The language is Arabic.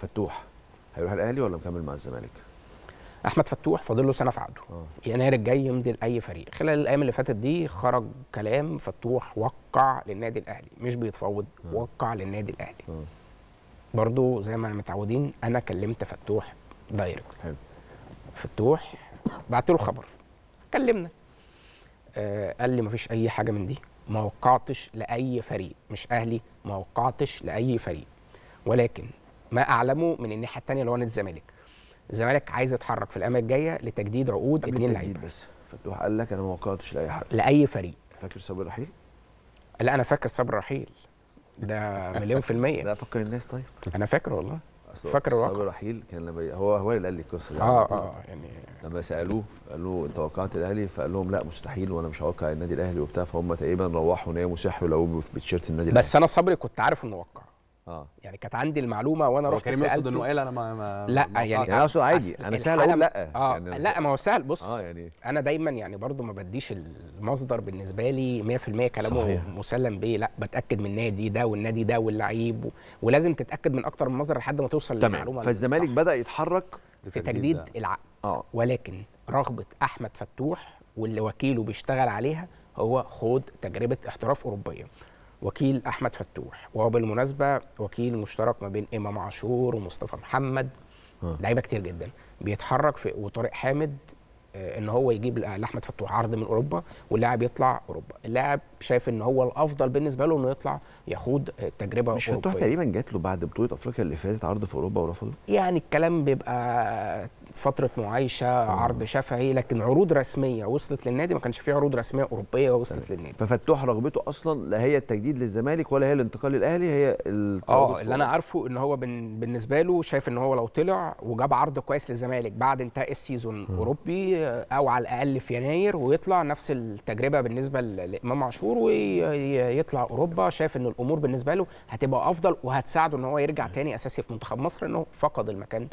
فتوح هيروح الاهلي ولا مكمل مع الزمالك؟ احمد فتوح فاضل له سنه في عقده آه. يناير الجاي يمضي لاي فريق خلال الايام اللي فاتت دي خرج كلام فتوح وقع للنادي الاهلي مش بيتفاوض آه. وقع للنادي الاهلي أوه. برضو زي ما متعودين انا كلمت فتوح دايركت حلو فتوح بعت له خبر كلمنا آه قال لي مفيش اي حاجه من دي ما وقعتش لاي فريق مش اهلي ما وقعتش لاي فريق ولكن ما اعلمه من الناحيه الثانيه اللي هو نادي الزمالك الزمالك عايز يتحرك في الايام الجايه لتجديد عقود اثنين لعيبه بس فتوح قال لك انا ما وقعتش لاي حد لاي فريق فاكر صبري رحيل؟ لا انا فاكر صبري رحيل ده مليون في المية ده فكر الناس طيب انا فاكره والله فاكر الواقع صابر رحيل كان لما هو هو اللي قال لي القصه دي اه اه, آه، يعني لما سالوه قالوا له انت وقعت الاهلي فقال لهم لا مستحيل وانا مش هوقع النادي الاهلي وبتاع فهم تقريبا روحوا ناموا صحوا لقوه بتيشيرت النادي الاهلي بس انا صبري كنت عارف انه وقع اه يعني كانت عندي المعلومه وانا رحت كريم يقصد انه قال انا ما, ما لا ما يعني, يعني انا اقصد عادي انا سهل اقول لا اه يعني لا ما هو سهل بص آه يعني انا دايما يعني برضو ما بديش المصدر بالنسبه لي 100% كلامه صحيح. مسلم بيه لا بتاكد من النادي ده والنادي ده واللعيب و... ولازم تتاكد من اكتر من مصدر لحد ما توصل تمام. للمعلومه فالزمالك بدا يتحرك في تجديد ده. العقد آه. ولكن رغبه احمد فتوح واللي وكيله بيشتغل عليها هو خد تجربه احتراف اوروبيه وكيل احمد فتوح وهو بالمناسبه وكيل مشترك ما بين امام عاشور ومصطفى محمد آه. لعيبه كتير جدا بيتحرك في وطارق حامد آه، ان هو يجيب لاحمد فتوح عرض من اوروبا واللاعب يطلع اوروبا اللاعب شايف ان هو الافضل بالنسبه له انه يطلع يخوض تجربه مش فتوح تقريبا جات له بعد بطوله افريقيا اللي فاتت عرض في اوروبا ورفضه يعني الكلام بيبقى فتره معايشه آه. عرض شفهي لكن عروض رسميه وصلت للنادي ما كانش في عروض رسميه اوروبيه وصلت للنادي ففتوح رغبته اصلا لا هي التجديد للزمالك ولا هي الانتقال للاهلي هي اه اللي انا عارفه ان هو بالنسبه له شايف ان هو لو طلع وجاب عرض كويس للزمالك بعد انتهاء السيزون اوروبي آه، او على الاقل في يناير ويطلع نفس التجربه بالنسبه لامام عاشور ويطلع اوروبا شايف ان الامور بالنسبه له هتبقى افضل وهتساعده ان هو يرجع تاني اساسي في منتخب مصر انه فقد المكان